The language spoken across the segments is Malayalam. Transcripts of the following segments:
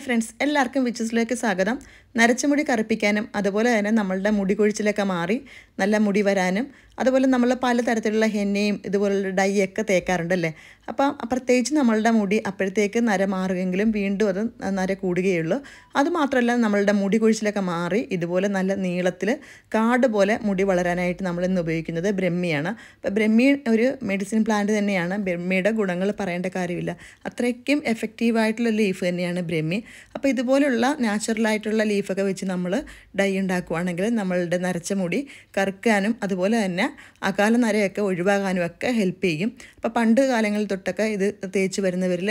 ഹായ് ഫ്രണ്ട്സ് എല്ലാവർക്കും വിച്ചസിലേക്ക് സ്വാഗതം നരച്ച മുടി കറുപ്പിക്കാനും അതുപോലെ തന്നെ നമ്മളുടെ മുടി കൊഴിച്ചിലൊക്കെ മാറി നല്ല മുടി വരാനും അതുപോലെ നമ്മൾ പലതരത്തിലുള്ള ഹെന്നയും ഇതുപോലുള്ള ഡൈയൊക്കെ തേക്കാറുണ്ടല്ലേ അപ്പം പ്രത്യേകിച്ച് നമ്മളുടെ മുടി അപ്പോഴത്തേക്ക് നര മാറുകയെങ്കിലും വീണ്ടും അത് നര കൂടുകയുള്ളൂ അതുമാത്രമല്ല നമ്മളുടെ മുടി കൊഴിച്ചിലൊക്കെ മാറി ഇതുപോലെ നല്ല നീളത്തിൽ കാട് പോലെ മുടി വളരാനായിട്ട് നമ്മൾ ഇന്ന് ഉപയോഗിക്കുന്നത് ബ്രഹ്മിയാണ് അപ്പോൾ ബ്രഹ്മി ഒരു മെഡിസിൻ പ്ലാന്റ് തന്നെയാണ് ബ്രഹ്മിയുടെ ഗുണങ്ങൾ പറയേണ്ട കാര്യമില്ല അത്രയ്ക്കും എഫക്റ്റീവായിട്ടുള്ള ലീഫ് തന്നെയാണ് ബ്രഹ്മി അപ്പോൾ ഇതുപോലുള്ള നാച്ചുറലായിട്ടുള്ള ലീഫൊക്കെ വെച്ച് നമ്മൾ ഡൈ ഉണ്ടാക്കുകയാണെങ്കിൽ നമ്മളുടെ നരച്ച മുടി കറുക്കാനും അതുപോലെ തന്നെ അകാല നരയൊക്കെ ഒഴിവാകാനും ഒക്കെ ഹെൽപ്പ് ചെയ്യും അപ്പോൾ പണ്ട് കാലങ്ങളിൽ തൊട്ടൊക്കെ ഇത് തേച്ച് വരുന്നവരിൽ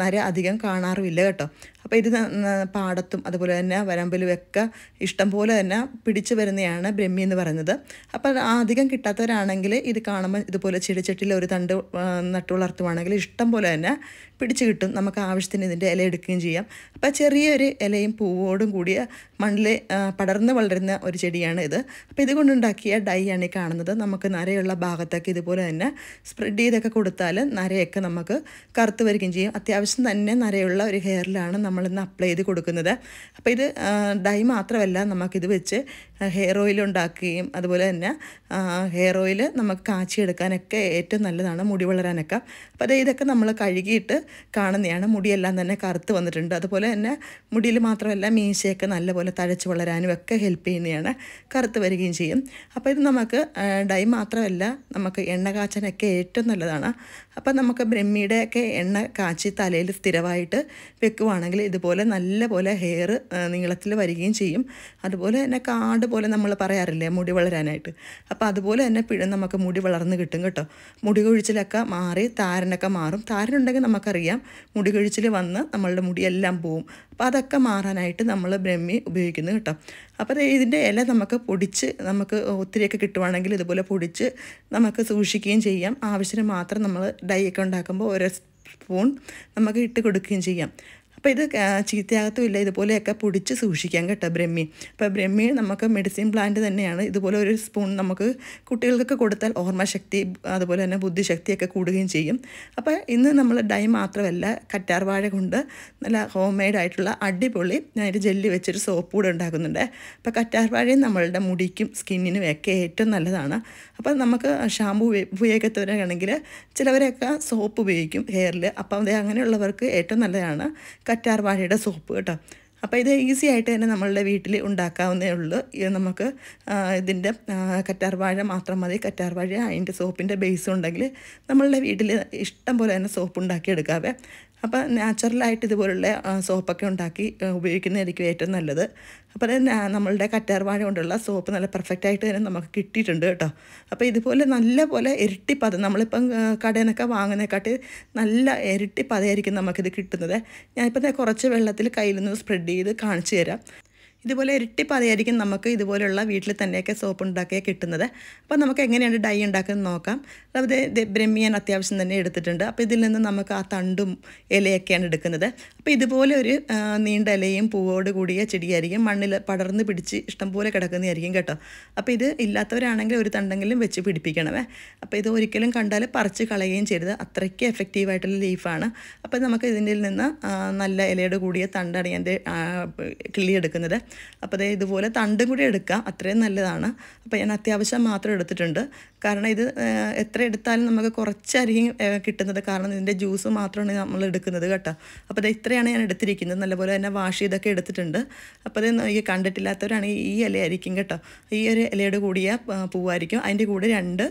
നര അധികം കാണാറുമില്ല കേട്ടോ അപ്പോൾ ഇത് പാടത്തും അതുപോലെ തന്നെ വരമ്പിലും ഒക്കെ ഇഷ്ടം പോലെ തന്നെ പിടിച്ചു വരുന്നതാണ് ബ്രഹ്മി എന്ന് പറയുന്നത് അപ്പോൾ അധികം കിട്ടാത്തവരാണെങ്കിൽ ഇത് കാണുമ്പോൾ ഇതുപോലെ ചെടിച്ചട്ടിയിൽ ഒരു തണ്ട് നട്ടു വളർത്തുവാണെങ്കിൽ ഇഷ്ടം പോലെ തന്നെ പിടിച്ചു കിട്ടും നമുക്ക് ആവശ്യത്തിന് ഇതിൻ്റെ ഇല എടുക്കുകയും ചെയ്യാം അപ്പോൾ ചെറിയൊരു ഇലയും പൂവോടും കൂടിയ മണ്ണിൽ പടർന്ന് വളരുന്ന ഒരു ചെടിയാണ് ഇത് അപ്പോൾ ഇതുകൊണ്ടുണ്ടാക്കിയ ഡൈ ആണ് ഈ കാണുന്നത് കാണുന്നത് നമുക്ക് നരയുള്ള ഭാഗത്തൊക്കെ ഇതുപോലെ തന്നെ സ്പ്രെഡ് ചെയ്തൊക്കെ കൊടുത്താൽ നരയൊക്കെ നമുക്ക് കറുത്ത് വരികയും ചെയ്യും അത്യാവശ്യം തന്നെ നരയുള്ള ഒരു ഹെയറിലാണ് നമ്മളിന്ന് അപ്ലൈ ചെയ്ത് കൊടുക്കുന്നത് അപ്പോൾ ഇത് ഡൈ മാത്രമല്ല നമുക്കിത് വെച്ച് ഹെയർ ഓയിൽ ഉണ്ടാക്കുകയും അതുപോലെ തന്നെ ഹെയർ ഓയിൽ നമുക്ക് കാച്ചിയെടുക്കാനൊക്കെ ഏറ്റവും നല്ലതാണ് മുടി വളരാനൊക്കെ അപ്പോൾ അത് ഇതൊക്കെ നമ്മൾ കഴുകിയിട്ട് കാണുന്നതാണ് മുടിയെല്ലാം തന്നെ കറുത്ത് വന്നിട്ടുണ്ട് അതുപോലെ തന്നെ മുടിയിൽ മാത്രമല്ല മീശയൊക്കെ നല്ലപോലെ തഴച്ച് വളരാനും ഒക്കെ ഹെൽപ്പ് ചെയ്യുന്നതാണ് കറുത്ത് വരികയും ചെയ്യും അപ്പോൾ ഇത് നമുക്ക് ഡൈ മാത്രമല്ല നമുക്ക് എണ്ണ കാച്ചാനൊക്കെ ഏറ്റവും നല്ലതാണ് അപ്പം നമുക്ക് ബ്രഹ്മിയുടെയൊക്കെ എണ്ണ കാച്ചി തലയിൽ സ്ഥിരമായിട്ട് വെക്കുവാണെങ്കിൽ ഇതുപോലെ നല്ല പോലെ ഹെയർ നീളത്തിൽ വരികയും ചെയ്യും അതുപോലെ തന്നെ കാട് പോലെ നമ്മൾ പറയാറില്ലേ മുടി വളരാനായിട്ട് അപ്പോൾ അതുപോലെ തന്നെ പിഴ നമുക്ക് മുടി വളർന്ന് കിട്ടും കേട്ടോ മുടി കൊഴിച്ചിലൊക്കെ മാറി താരനൊക്കെ മാറും താരനുണ്ടെങ്കിൽ നമുക്കറിയാം മുടി കൊഴിച്ചിൽ വന്ന് നമ്മളുടെ മുടിയെല്ലാം പോവും അപ്പം അതൊക്കെ മാറാനായിട്ട് നമ്മൾ ബ്രഹ്മി ഉപയോഗിക്കുന്നത് കേട്ടോ അപ്പോൾ ഇതിൻ്റെ ഇല നമുക്ക് പൊടിച്ച് നമുക്ക് ഒത്തിരിയൊക്കെ കിട്ടുവാണെങ്കിൽ ഇതുപോലെ പൊടിച്ച് നമുക്ക് സൂക്ഷിക്കുകയും ചെയ്യാം ആവശ്യത്തിന് മാത്രം നമ്മൾ ഡൈ ഒക്കെ ഉണ്ടാക്കുമ്പോൾ ഓരോ സ്പൂൺ നമുക്ക് ഇട്ട് കൊടുക്കുകയും ചെയ്യാം അപ്പോൾ ഇത് ഇല്ല ഇതുപോലെയൊക്കെ പൊടിച്ച് സൂക്ഷിക്കാം കേട്ടോ ബ്രഹ്മി അപ്പോൾ ബ്രഹ്മി നമുക്ക് മെഡിസിൻ പ്ലാന്റ് തന്നെയാണ് ഇതുപോലെ ഒരു സ്പൂൺ നമുക്ക് കുട്ടികൾക്കൊക്കെ കൊടുത്താൽ ഓർമ്മശക്തി അതുപോലെ തന്നെ ബുദ്ധിശക്തിയൊക്കെ കൂടുകയും ചെയ്യും അപ്പോൾ ഇന്ന് നമ്മൾ ഡൈ മാത്രമല്ല കറ്റാർവാഴ കൊണ്ട് നല്ല ഹോം മെയ്ഡ് ആയിട്ടുള്ള അടിപൊളി ഞാനൊരു ജെല്ലി വെച്ചൊരു സോപ്പ് കൂടെ ഉണ്ടാക്കുന്നുണ്ട് അപ്പോൾ കറ്റാർവാഴയും നമ്മളുടെ മുടിക്കും സ്കിന്നിനും ഒക്കെ ഏറ്റവും നല്ലതാണ് അപ്പോൾ നമുക്ക് ഷാമ്പു ഉപയോഗിക്കത്തവരാണെങ്കിൽ ചിലവരൊക്കെ സോപ്പ് ഉപയോഗിക്കും ഹെയറിൽ അപ്പോൾ അങ്ങനെയുള്ളവർക്ക് ഏറ്റവും നല്ലതാണ് കറ്റാർവാഴയുടെ സോപ്പ് കേട്ടോ അപ്പോൾ ഇത് ഈസി ആയിട്ട് തന്നെ നമ്മളുടെ വീട്ടിൽ ഉണ്ടാക്കാവുന്നേ ഉള്ളൂ നമുക്ക് ഇതിൻ്റെ കറ്റാർവാഴ മാത്രം മതി കറ്റാർവാഴ അതിൻ്റെ സോപ്പിൻ്റെ ബേസ് ഉണ്ടെങ്കിൽ നമ്മളുടെ വീട്ടിൽ ഇഷ്ടം പോലെ തന്നെ സോപ്പ് ഉണ്ടാക്കിയെടുക്കാവേ അപ്പം നാച്ചുറലായിട്ട് ഇതുപോലുള്ള സോപ്പൊക്കെ ഉണ്ടാക്കി ഉപയോഗിക്കുന്നതായിരിക്കും ഏറ്റവും നല്ലത് അപ്പോൾ നമ്മളുടെ കറ്റാർവാഴ കൊണ്ടുള്ള സോപ്പ് നല്ല പെർഫെക്റ്റായിട്ട് തന്നെ നമുക്ക് കിട്ടിയിട്ടുണ്ട് കേട്ടോ അപ്പോൾ ഇതുപോലെ നല്ല പോലെ ഇരട്ടി നമ്മളിപ്പം കടയിൽ നിന്നൊക്കെ വാങ്ങുന്നതിനെക്കാട്ടി നല്ല ഇരട്ടിപ്പതയായിരിക്കും നമുക്കിത് കിട്ടുന്നത് ഞാനിപ്പോൾ കുറച്ച് വെള്ളത്തിൽ കയ്യിൽ നിന്ന് സ്പ്രെഡ് ചെയ്ത് കാണിച്ചു തരാം ഇതുപോലെ ഇരട്ടി പതയായിരിക്കും നമുക്ക് ഇതുപോലെയുള്ള വീട്ടിൽ തന്നെയൊക്കെ സോപ്പ് ഉണ്ടാക്കിയാൽ കിട്ടുന്നത് അപ്പോൾ നമുക്ക് എങ്ങനെയാണ് ഡൈ ഉണ്ടാക്കുന്നത് നോക്കാം അതായത് ബ്രഹ്മിയൻ അത്യാവശ്യം തന്നെ എടുത്തിട്ടുണ്ട് അപ്പോൾ ഇതിൽ നിന്ന് നമുക്ക് ആ തണ്ടും ഇലയൊക്കെയാണ് എടുക്കുന്നത് അപ്പോൾ ഇതുപോലെ ഒരു നീണ്ട ഇലയും പൂവോട് കൂടിയ ചെടിയായിരിക്കും മണ്ണിൽ പടർന്ന് പിടിച്ച് ഇഷ്ടംപോലെ കിടക്കുന്നതായിരിക്കും കേട്ടോ അപ്പോൾ ഇത് ഇല്ലാത്തവരാണെങ്കിൽ ഒരു തണ്ടെങ്കിലും വെച്ച് പിടിപ്പിക്കണമേ അപ്പോൾ ഇത് ഒരിക്കലും കണ്ടാൽ പറിച്ച് കളയുകയും ചെയ്തത് അത്രയ്ക്ക് എഫക്റ്റീവായിട്ടുള്ള ലീഫാണ് അപ്പോൾ നമുക്ക് ഇതിൻ്റെ നിന്ന് നല്ല ഇലയുടെ കൂടിയ തണ്ടാണ് ഞാൻ കിളിയെടുക്കുന്നത് അപ്പോൾ അതേ ഇതുപോലെ തണ്ടും കൂടി എടുക്കാം അത്രയും നല്ലതാണ് അപ്പോൾ ഞാൻ അത്യാവശ്യം മാത്രം എടുത്തിട്ടുണ്ട് കാരണം ഇത് എത്ര എടുത്താലും നമുക്ക് കുറച്ചായിരിക്കും കിട്ടുന്നത് കാരണം ഇതിൻ്റെ ജ്യൂസ് മാത്രമാണ് നമ്മൾ എടുക്കുന്നത് കേട്ടോ അപ്പോൾ അത് ഇത്രയാണ് ഞാൻ എടുത്തിരിക്കുന്നത് നല്ലപോലെ തന്നെ വാഷ് ചെയ്തൊക്കെ എടുത്തിട്ടുണ്ട് അപ്പോൾ അത് ഈ കണ്ടിട്ടില്ലാത്തവരാണെങ്കിൽ ഈ ഇലയായിരിക്കും കേട്ടോ ഈ ഒരു ഇലയുടെ കൂടിയ പൂവായിരിക്കും അതിൻ്റെ കൂടെ രണ്ട്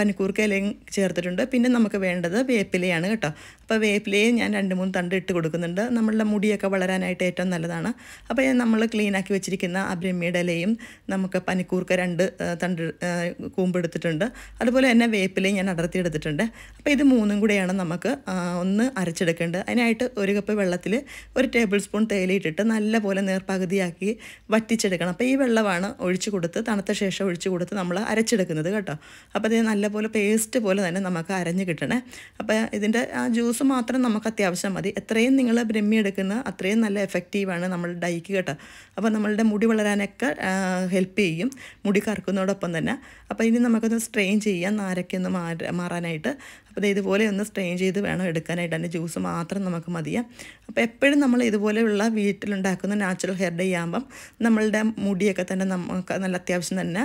പനിക്കൂർക്ക ഇലയും ചേർത്തിട്ടുണ്ട് പിന്നെ നമുക്ക് വേണ്ടത് വേപ്പിലയാണ് കേട്ടോ അപ്പോൾ വേപ്പിലയും ഞാൻ രണ്ട് മൂന്ന് തണ്ട് ഇട്ട് കൊടുക്കുന്നുണ്ട് നമ്മളുടെ മുടിയൊക്കെ വളരാനായിട്ട് ഏറ്റവും നല്ലതാണ് അപ്പോൾ നമ്മൾ ക്ലീനാക്കി വെച്ചിരിക്കുന്ന അബ്രഹ്മിയുടെ ഇലയും നമുക്ക് പനിക്കൂർക്ക രണ്ട് തണ്ട് കൂമ്പെടുത്തിട്ടുണ്ട് അതുപോലെ തന്നെ വേപ്പിലയും ഞാൻ അടർത്തി എടുത്തിട്ടുണ്ട് അപ്പോൾ ഇത് മൂന്നും കൂടെയാണ് നമുക്ക് ഒന്ന് അരച്ചെടുക്കേണ്ടത് അതിനായിട്ട് ഒരു കപ്പ് വെള്ളത്തിൽ ഒരു ടേബിൾ സ്പൂൺ തേയിലയിട്ടിട്ട് നല്ലപോലെ നേർപ്പകുതിയാക്കി വറ്റിച്ചെടുക്കണം അപ്പോൾ ഈ വെള്ളമാണ് ഒഴിച്ചു കൊടുത്ത് തണുത്ത ശേഷം ഒഴിച്ചു കൊടുത്ത് നമ്മൾ അരച്ചെടുക്കുന്നത് കേട്ടോ അപ്പോൾ ഇത് നല്ലപോലെ പേസ്റ്റ് പോലെ തന്നെ നമുക്ക് അരഞ്ഞ് കിട്ടണേ അപ്പോൾ ഇതിൻ്റെ ആ ജ്യൂസ് ജ്യൂസ് മാത്രം നമുക്ക് അത്യാവശ്യം മതി എത്രയും നിങ്ങൾ ബ്രഹ്മിയെടുക്കുന്ന അത്രയും നല്ല എഫക്റ്റീവാണ് നമ്മുടെ ഡൈക്ക് കേട്ടോ അപ്പോൾ നമ്മളുടെ മുടി വളരാനൊക്കെ ഹെൽപ്പ് ചെയ്യും മുടി കറക്കുന്നതോടൊപ്പം തന്നെ അപ്പോൾ ഇനി നമുക്കൊന്ന് സ്ട്രെയിൻ ചെയ്യാം നാരൊക്കെ ഒന്ന് മാറാനായിട്ട് അപ്പോൾ ഇതുപോലെ ഒന്ന് സ്ട്രെയിൻ ചെയ്ത് വേണം എടുക്കാനായിട്ട് അതിൻ്റെ ജ്യൂസ് മാത്രം നമുക്ക് മതിയാം അപ്പോൾ എപ്പോഴും നമ്മൾ ഇതുപോലെയുള്ള വീട്ടിലുണ്ടാക്കുന്ന നാച്ചുറൽ ഹെയർ ഡേ ആകുമ്പം നമ്മളുടെ മുടിയൊക്കെ തന്നെ നമുക്ക് നല്ല അത്യാവശ്യം തന്നെ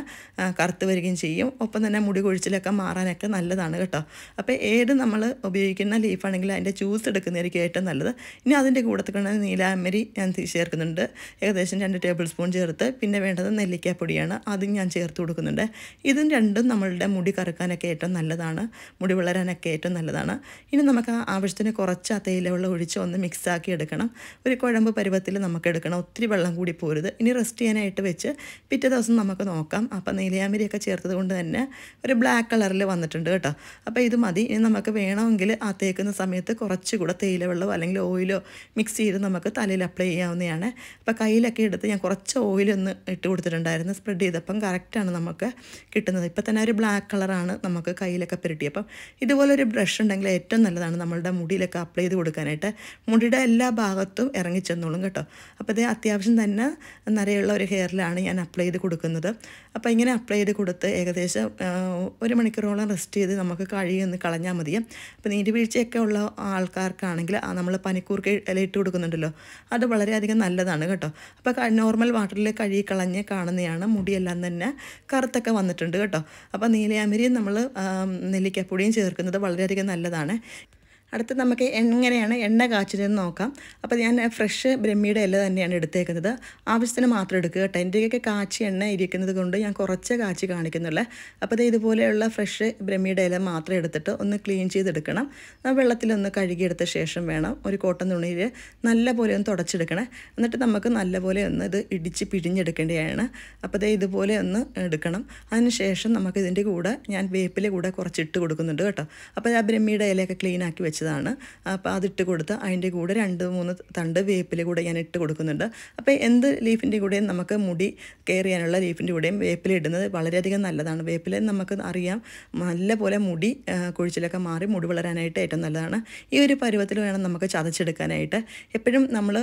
കറുത്ത് വരികയും ചെയ്യും ഒപ്പം തന്നെ മുടി കൊഴിച്ചിലൊക്കെ മാറാനൊക്കെ നല്ലതാണ് കേട്ടോ അപ്പോൾ ഏത് നമ്മൾ ഉപയോഗിക്കുന്ന ലീഫാണെങ്കിലും അതിൻ്റെ ജ്യൂസ് എടുക്കുന്നതായിരിക്കും ഏറ്റവും നല്ലത് ഇനി അതിൻ്റെ കൂടെ നീലാമരി ഞാൻ ചേർക്കുന്നുണ്ട് ഏകദേശം രണ്ട് ടേബിൾ സ്പൂൺ ചേർത്ത് പിന്നെ വേണ്ടത് നെല്ലിക്കാപ്പൊടിയാണ് അതും ഞാൻ ചേർത്ത് കൊടുക്കുന്നുണ്ട് ഇതും രണ്ടും നമ്മളുടെ മുടി കറുക്കാനൊക്കെ ഏറ്റവും നല്ലതാണ് മുടി വളരാനൊക്കെ ചക്ക ഏറ്റവും നല്ലതാണ് ഇനി നമുക്ക് ആവശ്യത്തിന് കുറച്ച് ആ തേയിലവെള്ളം ഒഴിച്ച് ഒന്ന് മിക്സാക്കി എടുക്കണം ഒരു കുഴമ്പ് പരുവത്തിൽ നമുക്ക് എടുക്കണം ഒത്തിരി വെള്ളം കൂടി പോരുത് ഇനി റെസ്റ്റ് ചെയ്യാനായിട്ട് വെച്ച് പിറ്റേ ദിവസം നമുക്ക് നോക്കാം അപ്പോൾ നീലയാമരിയൊക്കെ ചേർത്തത് കൊണ്ട് തന്നെ ഒരു ബ്ലാക്ക് കളറിൽ വന്നിട്ടുണ്ട് കേട്ടോ അപ്പോൾ ഇത് മതി ഇനി നമുക്ക് വേണമെങ്കിൽ ആ തേക്കുന്ന സമയത്ത് കുറച്ചുകൂടെ തേയിലവെള്ളമോ അല്ലെങ്കിൽ ഓയിലോ മിക്സ് ചെയ്ത് നമുക്ക് തലയിൽ അപ്ലൈ ചെയ്യാവുന്നതാണ് അപ്പോൾ കയ്യിലൊക്കെ എടുത്ത് ഞാൻ കുറച്ച് ഓയിലൊന്ന് ഇട്ട് കൊടുത്തിട്ടുണ്ടായിരുന്നു സ്പ്രെഡ് ചെയ്തപ്പം കറക്റ്റാണ് നമുക്ക് കിട്ടുന്നത് ഇപ്പം തന്നെ ഒരു ബ്ലാക്ക് കളറാണ് നമുക്ക് കയ്യിലൊക്കെ പുരട്ടി അപ്പം ഇതുപോലെ ഇതുപോലൊരു ബ്രഷ് ഉണ്ടെങ്കിൽ ഏറ്റവും നല്ലതാണ് നമ്മളുടെ മുടിയിലൊക്കെ അപ്ലൈ ചെയ്ത് കൊടുക്കാനായിട്ട് മുടിയുടെ എല്ലാ ഭാഗത്തും ഇറങ്ങിച്ചെന്നോളും കേട്ടോ അപ്പോൾ ഇത് അത്യാവശ്യം തന്നെ നിറയുള്ള ഒരു ഹെയറിലാണ് ഞാൻ അപ്ലൈ ചെയ്ത് കൊടുക്കുന്നത് അപ്പോൾ ഇങ്ങനെ അപ്ലൈ ചെയ്ത് കൊടുത്ത് ഏകദേശം ഒരു മണിക്കൂറോളം റെസ്റ്റ് ചെയ്ത് നമുക്ക് കഴിയുമെന്ന് കളഞ്ഞാൽ മതി അപ്പോൾ നീരുവീഴ്ചയൊക്കെ ഉള്ള ആൾക്കാർക്കാണെങ്കിൽ നമ്മൾ പനിക്കൂർക്ക് ഇലയിട്ട് കൊടുക്കുന്നുണ്ടല്ലോ അത് വളരെയധികം നല്ലതാണ് കേട്ടോ അപ്പോൾ നോർമൽ വാട്ടറിൽ കഴുകി കളഞ്ഞ് കാണുന്നതാണ് മുടിയെല്ലാം തന്നെ കറുത്തൊക്കെ വന്നിട്ടുണ്ട് കേട്ടോ അപ്പോൾ നീലയാമരിയും നമ്മൾ നെല്ലിക്കപ്പൊടിയും ചേർക്കുന്നത് വളരെയധികം നല്ലതാണ് അടുത്ത് നമുക്ക് എങ്ങനെയാണ് എണ്ണ കാച്ചുന്നതെന്ന് നോക്കാം അപ്പോൾ ഞാൻ ഫ്രഷ് ബ്രഹ്മിയുടെ ഇല തന്നെയാണ് എടുത്തേക്കുന്നത് ആവശ്യത്തിന് മാത്രം എടുക്കുക കേട്ടോ എൻ്റെയൊക്കെ കാച്ചി എണ്ണ ഇരിക്കുന്നത് കൊണ്ട് ഞാൻ കുറച്ച് കാച്ചി കാണിക്കുന്നുള്ളത് അപ്പോൾ ഇതുപോലെയുള്ള ഫ്രഷ് ബ്രഹ്മിയുടെ ഇല മാത്രം എടുത്തിട്ട് ഒന്ന് ക്ലീൻ ചെയ്തെടുക്കണം വെള്ളത്തിലൊന്ന് കഴുകിയെടുത്ത ശേഷം വേണം ഒരു കോട്ടൺ തുണിയിൽ നല്ലപോലെ ഒന്ന് തുടച്ചെടുക്കണം എന്നിട്ട് നമുക്ക് നല്ലപോലെ ഒന്ന് ഇത് ഇടിച്ച് പിഴിഞ്ഞെടുക്കേണ്ടതാണ് അപ്പോൾ ഇത് ഇതുപോലെ ഒന്ന് എടുക്കണം അതിനുശേഷം നമുക്ക് ഇതിൻ്റെ കൂടെ ഞാൻ വേപ്പിലെ കൂടെ കുറച്ച് ഇട്ട് കൊടുക്കുന്നുണ്ട് കേട്ടോ അപ്പോൾ ആ ബ്രഹ്മിയുടെ ഇലയൊക്കെ ക്ലീൻ ആക്കി വെച്ച് വെച്ചതാണ് അപ്പോൾ അതിട്ട് കൊടുത്ത് അതിൻ്റെ കൂടെ രണ്ട് മൂന്ന് തണ്ട് വേപ്പില കൂടെ ഞാൻ ഇട്ട് കൊടുക്കുന്നുണ്ട് അപ്പോൾ എന്ത് ലീഫിൻ്റെ കൂടെയും നമുക്ക് മുടി കെയർ ചെയ്യാനുള്ള ലീഫിൻ്റെ കൂടെയും വേപ്പില ഇടുന്നത് വളരെയധികം നല്ലതാണ് വേപ്പില നമുക്ക് അറിയാം നല്ലപോലെ മുടി കുഴിച്ചിലൊക്കെ മാറി മുടി വളരാനായിട്ട് ഏറ്റവും നല്ലതാണ് ഈ ഒരു പരുവത്തിൽ വേണം നമുക്ക് ചതച്ചെടുക്കാനായിട്ട് എപ്പോഴും നമ്മൾ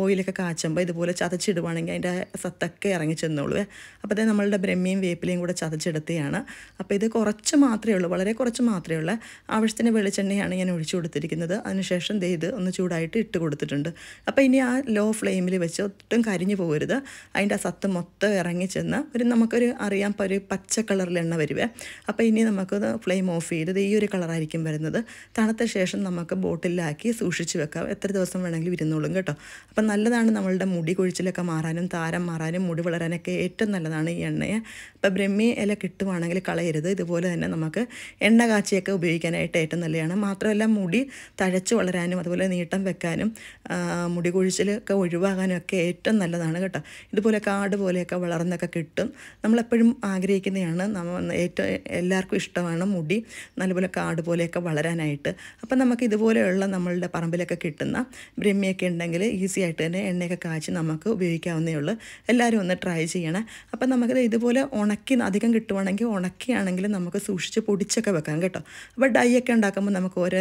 ഓയിലൊക്കെ കാച്ചുമ്പോൾ ഇതുപോലെ ചതച്ചിടുവാണെങ്കിൽ അതിൻ്റെ സത്തൊക്കെ ഇറങ്ങി ചെന്നോളൂ അപ്പോഴത്തെ നമ്മളുടെ ബ്രഹ്മിയും വേപ്പിലയും കൂടെ ചതച്ചെടുത്തെയാണ് അപ്പോൾ ഇത് കുറച്ച് മാത്രമേ ഉള്ളൂ വളരെ കുറച്ച് മാത്രമേ ഉള്ളൂ ആവശ്യത്തിന് വെളിച്ചെണ്ണയാണ് ഞാൻ ഒഴിച്ചു കൊടുത്തിരിക്കുന്നത് അതിനുശേഷം ദേ ഇത് ഒന്ന് ചൂടായിട്ട് ഇട്ട് കൊടുത്തിട്ടുണ്ട് അപ്പോൾ ഇനി ആ ലോ ഫ്ലെയിമിൽ വെച്ച് ഒട്ടും കരിഞ്ഞു പോകരുത് അതിൻ്റെ ആ സത്ത് മൊത്തം ഇറങ്ങി ചെന്ന് ഒരു നമുക്കൊരു അറിയാം ഒരു പച്ച കളറിൽ എണ്ണ വരുവേ അപ്പോൾ ഇനി നമുക്ക് ഫ്ലെയിം ഓഫ് ചെയ്ത് ഈ ഒരു കളറായിരിക്കും വരുന്നത് തണുത്ത ശേഷം നമുക്ക് ബോട്ടിലാക്കി സൂക്ഷിച്ച് വെക്കാം എത്ര ദിവസം വേണമെങ്കിലും ഇരുന്നോളും കേട്ടോ അപ്പം നല്ലതാണ് നമ്മളുടെ മുടി കൊഴിച്ചിലൊക്കെ മാറാനും താരം മാറാനും മുടി വളരാനൊക്കെ ഏറ്റവും നല്ലതാണ് ഈ എണ്ണയെ അപ്പോൾ ബ്രഹ്മി ഇല കിട്ടുവാണെങ്കിൽ കളയരുത് ഇതുപോലെ തന്നെ നമുക്ക് എണ്ണ കാച്ചിയൊക്കെ ഉപയോഗിക്കാനായിട്ട് ഏറ്റവും നല്ലതാണ് മാത്രമല്ല മുടി തഴച്ചു വളരാനും അതുപോലെ നീട്ടം വെക്കാനും മുടി കൊഴിച്ചിലൊക്കെ ഒഴിവാകാനും ഒക്കെ ഏറ്റവും നല്ലതാണ് കേട്ടോ ഇതുപോലെ കാട് പോലെയൊക്കെ വളർന്നൊക്കെ കിട്ടും നമ്മളെപ്പോഴും ആഗ്രഹിക്കുന്നതാണ് നമ്മൾ ഏറ്റവും എല്ലാവർക്കും ഇഷ്ടമാണ് മുടി നല്ലപോലെ കാട് പോലെയൊക്കെ വളരാനായിട്ട് അപ്പം നമുക്ക് ഇതുപോലെയുള്ള നമ്മളുടെ പറമ്പിലൊക്കെ കിട്ടുന്ന ബ്രഹ്മിയൊക്കെ ഉണ്ടെങ്കിൽ ഈസി ആയിട്ട് തന്നെ എണ്ണയൊക്കെ കാച്ച് നമുക്ക് ഉപയോഗിക്കാവുന്നേ ഉള്ളൂ എല്ലാവരും ഒന്ന് ട്രൈ ചെയ്യണം അപ്പം നമുക്കിത് ഇതുപോലെ ഉണക്കി അധികം കിട്ടുവാണെങ്കിൽ ഉണക്കിയാണെങ്കിൽ നമുക്ക് സൂക്ഷിച്ച് പൊടിച്ചൊക്കെ വെക്കാം കേട്ടോ അപ്പോൾ ഡൈ ഒക്കെ ഉണ്ടാക്കുമ്പോൾ നമുക്ക് ഓരോ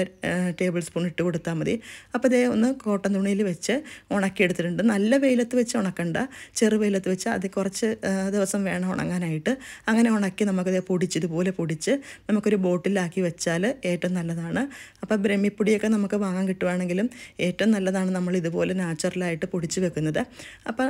ടേബിൾ സ്പൂൺ ഇട്ട് കൊടുത്താൽ മതി അപ്പോൾ ഇതേ ഒന്ന് കോട്ടൺ തുണിയിൽ വെച്ച് ഉണക്കിയെടുത്തിട്ടുണ്ട് നല്ല വെയിലത്ത് വെച്ച് ഉണക്കണ്ട ചെറു വെയിലത്ത് വെച്ച് അത് കുറച്ച് ദിവസം വേണം ഉണങ്ങാനായിട്ട് അങ്ങനെ ഉണക്കി നമുക്കത് പൊടിച്ചതുപോലെ പൊടിച്ച് നമുക്കൊരു ബോട്ടിലാക്കി വെച്ചാൽ ഏറ്റവും നല്ലതാണ് അപ്പോൾ ബ്രഹ്മിപ്പൊടിയൊക്കെ നമുക്ക് വാങ്ങാൻ കിട്ടുവാണെങ്കിലും ഏറ്റവും നല്ലതാണ് നമ്മൾ ഇതുപോലെ നാച്ചുറലായിട്ട് പൊടിച്ച് വെക്കുന്നത് അപ്പോൾ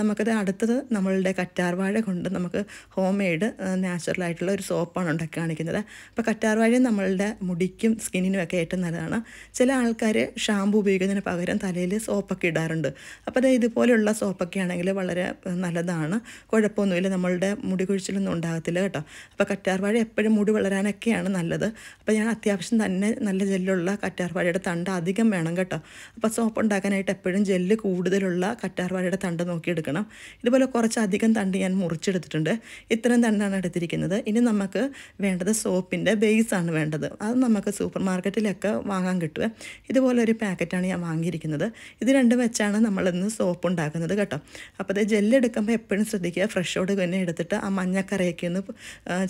നമുക്കത് അടുത്തത് നമ്മളുടെ കറ്റാർവാഴ കൊണ്ട് നമുക്ക് ഹോം മെയ്ഡ് നാച്ചുറലായിട്ടുള്ള ഒരു സോപ്പാണ് ഉണ്ടാക്കി കാണിക്കുന്നത് അപ്പോൾ കറ്റാർവാഴ നമ്മളുടെ മുടിക്കും സ്കിന്നിനും ഒക്കെ ആയിട്ട് നല്ലതാണ് ചില ആൾക്കാർ ഷാമ്പു ഉപയോഗിക്കുന്നതിന് പകരം തലയിൽ സോപ്പൊക്കെ ഇടാറുണ്ട് അപ്പോൾ അത് ഇതുപോലെയുള്ള സോപ്പൊക്കെ ആണെങ്കിൽ വളരെ നല്ലതാണ് കുഴപ്പമൊന്നുമില്ല നമ്മളുടെ മുടി കുഴിച്ചിലൊന്നും ഉണ്ടാകത്തില്ല കേട്ടോ അപ്പോൾ കറ്റാർവാഴ എപ്പോഴും മുടി വളരാനൊക്കെയാണ് നല്ലത് അപ്പോൾ ഞാൻ അത്യാവശ്യം തന്നെ നല്ല ജെല്ലുള്ള കറ്റാർവാഴയുടെ തണ്ട് അധികം വേണം കേട്ടോ അപ്പോൾ സോപ്പ് ഉണ്ടാക്കാനായിട്ട് എപ്പോഴും ജെല്ല് കൂടുതലുള്ള കറ്റാർവാഴയുടെ തണ്ട് നോക്കിയെടുക്കണം ഇതുപോലെ കുറച്ചധികം തണ്ട് ഞാൻ മുറിച്ചെടുത്തിട്ടുണ്ട് ഇത്രയും തണ്ടാണ് എടുത്തിരിക്കുന്നത് ഇനി നമുക്ക് വേണ്ടത് സോപ്പിൻ്റെ ബേസാണ് വേണ്ടത് അത് നമുക്ക് സൂപ്പർ മാർക്കറ്റിലൊക്കെ ഒക്കെ വാങ്ങാൻ കിട്ടുക ഇതുപോലെ ഒരു പാക്കറ്റാണ് ഞാൻ വാങ്ങിയിരിക്കുന്നത് ഇത് രണ്ടും വെച്ചാണ് നമ്മളിന്ന് സോപ്പ് ഉണ്ടാക്കുന്നത് കേട്ടോ അപ്പോൾ അത് ജെല്ലെടുക്കുമ്പോൾ എപ്പോഴും ശ്രദ്ധിക്കുക ഫ്രഷോട് തന്നെ എടുത്തിട്ട് ആ മഞ്ഞക്കറയൊക്കെ ഒന്ന്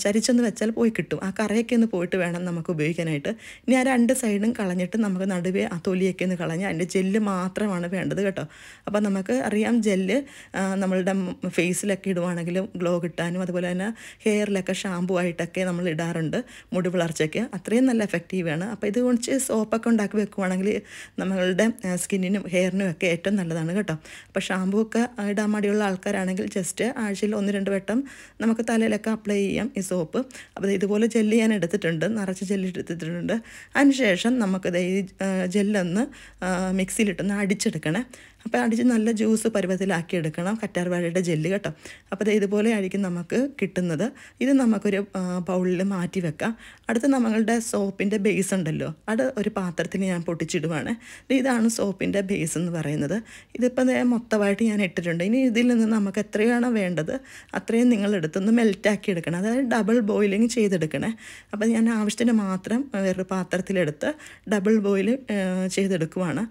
ചരിച്ചൊന്ന് വെച്ചാൽ പോയി കിട്ടും ആ കറയൊക്കെ ഒന്ന് പോയിട്ട് വേണം നമുക്ക് ഉപയോഗിക്കാനായിട്ട് ഇനി ആ രണ്ട് സൈഡും കളഞ്ഞിട്ട് നമുക്ക് നടുവേ ആ തൊലിയൊക്കെ ഒന്ന് കളഞ്ഞ് അതിൻ്റെ ജെല്ല് മാത്രമാണ് വേണ്ടത് കേട്ടോ അപ്പോൾ നമുക്ക് അറിയാം ജെല്ല് നമ്മളുടെ ഫേസിലൊക്കെ ഇടുവാണെങ്കിലും ഗ്ലോ കിട്ടാനും അതുപോലെ തന്നെ ഹെയറിലൊക്കെ ഷാമ്പു ആയിട്ടൊക്കെ നമ്മൾ ഇടാറുണ്ട് മുടി വളർച്ചയ്ക്ക് അത്രയും നല്ല എഫക്റ്റീവാണ് അപ്പോൾ ഇത് കുറച്ച് സോപ്പൊക്കെ ഉണ്ടാക്കി വെക്കുവാണെങ്കിൽ നമ്മളുടെ സ്കിന്നിനും ഹെയറിനും ഒക്കെ ഏറ്റവും നല്ലതാണ് കേട്ടോ അപ്പോൾ ഷാമ്പൂ ഒക്കെ ഇടാൻ മടിയുള്ള ആൾക്കാരാണെങ്കിൽ ജസ്റ്റ് ആഴ്ചയിൽ ഒന്ന് രണ്ട് വട്ടം നമുക്ക് തലയിലൊക്കെ അപ്ലൈ ചെയ്യാം ഈ സോപ്പ് അപ്പോൾ ഇതുപോലെ ജെല്ല് ഞാൻ എടുത്തിട്ടുണ്ട് നിറച്ച് ജെല്ല് എടുത്തിട്ടുണ്ട് അതിനുശേഷം നമുക്കത് ഈ ജെല്ലൊന്ന് മിക്സിയിലിട്ടൊന്ന് അടിച്ചെടുക്കണേ അപ്പോൾ അടിച്ച് നല്ല ജ്യൂസ് പരുവത്തിലാക്കി എടുക്കണം കറ്റാർവാഴയുടെ ജെല്ല് കേട്ടോ അപ്പോൾ ഇതുപോലെ ആയിരിക്കും നമുക്ക് കിട്ടുന്നത് ഇത് നമുക്കൊരു ബൗളിൽ മാറ്റി വെക്കാം അടുത്ത് നമ്മളുടെ സോപ്പിൻ്റെ ബേസ് ഉണ്ടല്ലോ അത് ഒരു പാത്രത്തിൽ ഞാൻ പൊട്ടിച്ചിടുവാണ് ഇതാണ് സോപ്പിൻ്റെ ബേസ് എന്ന് പറയുന്നത് ഇതിപ്പോൾ മൊത്തമായിട്ട് ഞാൻ ഇട്ടിട്ടുണ്ട് ഇനി ഇതിൽ നിന്ന് നമുക്ക് എത്രയാണോ വേണ്ടത് അത്രയും നിങ്ങൾ എടുത്തൊന്ന് മെൽറ്റാക്കി എടുക്കണം അതായത് ഡബിൾ ബോയിലിംഗ് ചെയ്തെടുക്കണേ അപ്പോൾ ഞാൻ ആവശ്യത്തിന് മാത്രം വേറൊരു പാത്രത്തിലെടുത്ത് ഡബിൾ ബോയിൽ ചെയ്തെടുക്കുവാണ്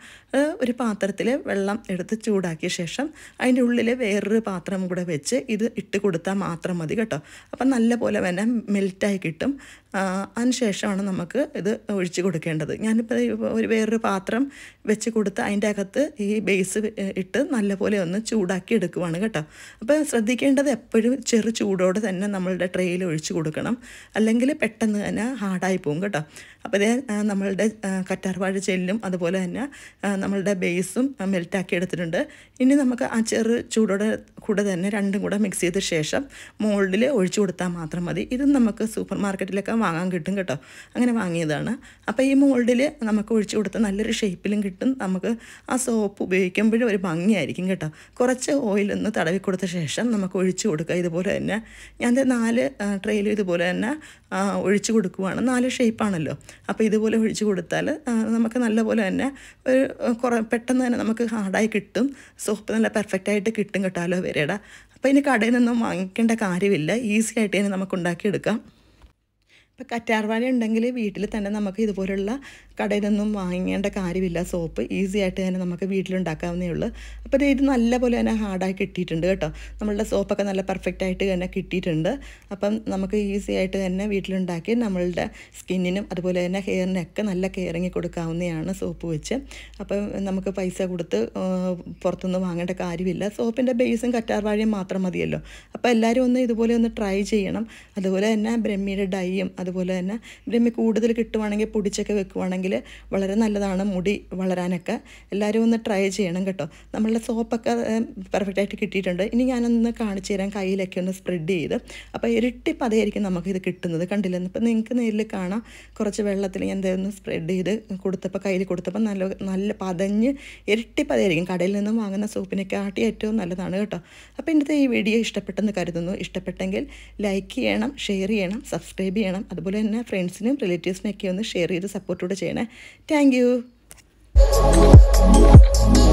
ഒരു പാത്രത്തിൽ വെള്ളം എടുത്ത് ചൂടാക്കിയ ശേഷം അതിൻ്റെ ഉള്ളിൽ വേറൊരു പാത്രം കൂടെ വെച്ച് ഇത് ഇട്ട് കൊടുത്താൽ മാത്രം മതി കേട്ടോ അപ്പം നല്ല പോലെ തന്നെ മെൽറ്റായി കിട്ടും അതിനുശേഷമാണ് നമുക്ക് ഇത് ഒഴിച്ച് കൊടുക്കേണ്ടത് ഞാനിപ്പോൾ ഒരു വേറൊരു പാത്രം വെച്ച് കൊടുത്ത് അതിൻ്റെ അകത്ത് ഈ ബേസ് ഇട്ട് നല്ല പോലെ ഒന്ന് ചൂടാക്കി എടുക്കുവാണ് കേട്ടോ അപ്പോൾ ശ്രദ്ധിക്കേണ്ടത് എപ്പോഴും ചെറു ചൂടോടെ തന്നെ നമ്മളുടെ ട്രെയിൽ ഒഴിച്ച് കൊടുക്കണം അല്ലെങ്കിൽ പെട്ടെന്ന് തന്നെ ഹാർഡായി പോകും കേട്ടോ അപ്പോൾ ഇതേ നമ്മളുടെ കറ്റാർവാഴ ചെല്ലും അതുപോലെ തന്നെ നമ്മളുടെ ബേസും മെൽറ്റാക്കി എടുത്തിട്ടുണ്ട് ഇനി നമുക്ക് ആ ചെറു ചൂടോടെ കൂടെ തന്നെ രണ്ടും കൂടെ മിക്സ് ചെയ്ത ശേഷം മോൾഡിൽ ഒഴിച്ചു കൊടുത്താൽ മാത്രം മതി ഇതും നമുക്ക് സൂപ്പർ മാർക്കറ്റിലൊക്കെ വാങ്ങാൻ കിട്ടും കേട്ടോ അങ്ങനെ വാങ്ങിയതാണ് അപ്പോൾ ഈ മോൾഡിൽ നമുക്ക് ഒഴിച്ചു കൊടുത്ത നല്ലൊരു ഷേപ്പിലും കിട്ടും നമുക്ക് ആ സോപ്പ് ഉപയോഗിക്കുമ്പോഴും ഒരു ഭംഗിയായിരിക്കും കേട്ടോ കുറച്ച് ഓയിലൊന്ന് തടവി കൊടുത്ത ശേഷം നമുക്ക് ഒഴിച്ചു കൊടുക്കുക ഇതുപോലെ തന്നെ ഞാൻ നാല് ട്രെയിലും ഇതുപോലെ തന്നെ ഒഴിച്ചു കൊടുക്കുവാണ് നാല് ഷേപ്പാണല്ലോ അപ്പോൾ ഇതുപോലെ ഒഴിച്ചു കൊടുത്താൽ നമുക്ക് നല്ലപോലെ തന്നെ ഒരു കുറേ പെട്ടെന്ന് തന്നെ നമുക്ക് ഹാർഡ് സോഫ്റ്റായി കിട്ടും സോപ്പ് നല്ല ആയിട്ട് കിട്ടും കേട്ടോ അലോവേരയുടെ അപ്പോൾ ഇനി കടയിൽ നിന്നും വാങ്ങിക്കേണ്ട കാര്യമില്ല ഈസി ആയിട്ട് തന്നെ നമുക്ക് ഉണ്ടാക്കിയെടുക്കാം ഇപ്പോൾ കറ്റാർവാല ഉണ്ടെങ്കിൽ വീട്ടിൽ തന്നെ നമുക്ക് ഇതുപോലുള്ള കടയിൽ നിന്നും വാങ്ങേണ്ട കാര്യമില്ല സോപ്പ് ഈസി ആയിട്ട് തന്നെ നമുക്ക് വീട്ടിലുണ്ടാക്കാവുന്നേ ഉള്ളൂ അപ്പോൾ ഇത് നല്ല പോലെ തന്നെ ഹാർഡായി കിട്ടിയിട്ടുണ്ട് കേട്ടോ നമ്മളുടെ സോപ്പൊക്കെ നല്ല പെർഫെക്റ്റ് ആയിട്ട് തന്നെ കിട്ടിയിട്ടുണ്ട് അപ്പം നമുക്ക് ഈസി ആയിട്ട് തന്നെ വീട്ടിലുണ്ടാക്കി നമ്മളുടെ സ്കിന്നിനും അതുപോലെ തന്നെ ഹെയറിനൊക്കെ നല്ല കെയറിങ് കൊടുക്കാവുന്നതാണ് സോപ്പ് വെച്ച് അപ്പം നമുക്ക് പൈസ കൊടുത്ത് പുറത്തുനിന്ന് വാങ്ങേണ്ട കാര്യമില്ല സോപ്പിൻ്റെ ബേസും കറ്റാർവാഴയും മാത്രം മതിയല്ലോ അപ്പോൾ എല്ലാവരും ഒന്ന് ഇതുപോലെ ഒന്ന് ട്രൈ ചെയ്യണം അതുപോലെ തന്നെ ബ്രഹ്മിയുടെ ഡൈയും അതുപോലെ തന്നെ ബ്രഹ്മി കൂടുതൽ കിട്ടുവാണെങ്കിൽ പൊടിച്ചൊക്കെ വെക്കുവാണെങ്കിൽ വളരെ നല്ലതാണ് മുടി വളരാനൊക്കെ എല്ലാവരും ഒന്ന് ട്രൈ ചെയ്യണം കേട്ടോ നമ്മളുടെ സോപ്പൊക്കെ പെർഫെക്റ്റായിട്ട് കിട്ടിയിട്ടുണ്ട് ഇനി ഞാനൊന്ന് കാണിച്ചു തരാം കയ്യിലൊക്കെ ഒന്ന് സ്പ്രെഡ് ചെയ്ത് അപ്പോൾ ഇരട്ടി പതയായിരിക്കും നമുക്കിത് കിട്ടുന്നത് കണ്ടില്ല ഇപ്പം നിങ്ങൾക്ക് നേരിൽ കാണാം കുറച്ച് വെള്ളത്തിൽ ഞാൻ എന്തായിരുന്നു സ്പ്രെഡ് ചെയ്ത് കൊടുത്തപ്പോൾ കയ്യിൽ കൊടുത്തപ്പോൾ നല്ല നല്ല പതഞ്ഞ് ഇരട്ടി പതയായിരിക്കും കടയിൽ നിന്നും വാങ്ങുന്ന സോപ്പിനെക്കാട്ടി ഏറ്റവും നല്ലതാണ് കേട്ടോ അപ്പോൾ ഇന്നത്തെ ഈ വീഡിയോ ഇഷ്ടപ്പെട്ടെന്ന് കരുതുന്നു ഇഷ്ടപ്പെട്ടെങ്കിൽ ലൈക്ക് ചെയ്യണം ഷെയർ ചെയ്യണം സബ്സ്ക്രൈബ് ചെയ്യണം അതുപോലെ തന്നെ ഫ്രണ്ട്സിനും റിലേറ്റീവ്സിനൊക്കെ ഒന്ന് ഷെയർ ചെയ്ത് സപ്പോർട്ടോടെ ചെയ്യണേ താങ്ക്